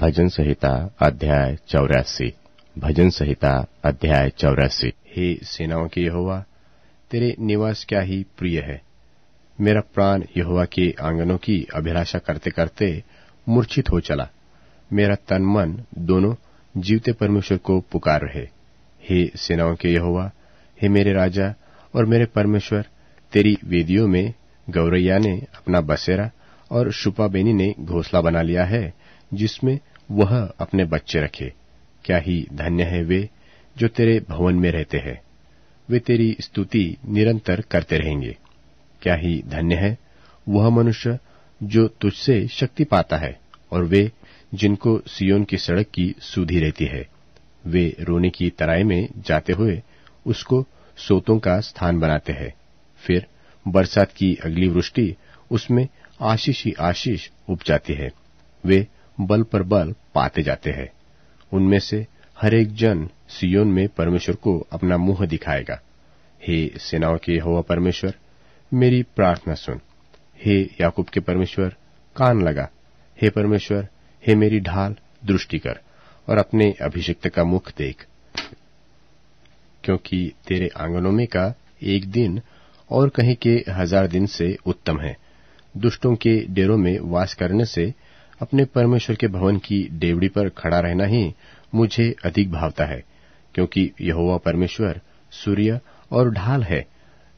भजन संहिता अध्याय चौरासी भजन संहिता अध्याय चौरासी हे सेनाओं के यहोवा तेरे निवास क्या ही प्रिय है मेरा प्राण यहोवा के आंगनों की अभिलाषा करते करते मूर्छित हो चला मेरा तन मन दोनों जीवते परमेश्वर को पुकार रहे हे सेनाओं के यहोवा हे मेरे राजा और मेरे परमेश्वर तेरी वेदियों में गौरैया ने अपना बसेरा और शुपाबेनी ने घोसला बना लिया है जिसमें वह अपने बच्चे रखे क्या ही धन्य है वे जो तेरे भवन में रहते हैं वे तेरी स्तुति निरंतर करते रहेंगे क्या ही धन्य है वह मनुष्य जो तुझसे शक्ति पाता है और वे जिनको सियोन की सड़क की सूधी रहती है वे रोने की तराई में जाते हुए उसको सोतों का स्थान बनाते हैं फिर बरसात की अगली वृष्टि उसमें आशीष ही आशीष उप जाती है वे बल पर बल पाते जाते हैं उनमें से हर एक जन सियोन में परमेश्वर को अपना मुंह दिखाएगा हे सेनाओं के हवा परमेश्वर मेरी प्रार्थना सुन हे याकूब के परमेश्वर कान लगा हे परमेश्वर हे मेरी ढाल दृष्टि कर और अपने अभिषिक्त का मुख देख क्योंकि तेरे आंगनों में का एक दिन और कहीं के हजार दिन से उत्तम है दुष्टों के डेरों में वास करने से अपने परमेश्वर के भवन की डेवड़ी पर खड़ा रहना ही मुझे अधिक भावता है क्योंकि यहोवा परमेश्वर सूर्य और ढाल है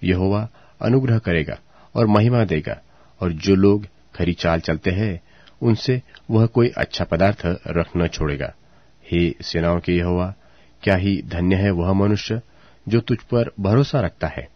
यहोवा अनुग्रह करेगा और महिमा देगा और जो लोग खरी चाल चलते हैं उनसे वह कोई अच्छा पदार्थ रख न छोड़ेगा हे सेनाओं के यहोवा क्या ही धन्य है वह मनुष्य जो तुझ पर भरोसा रखता है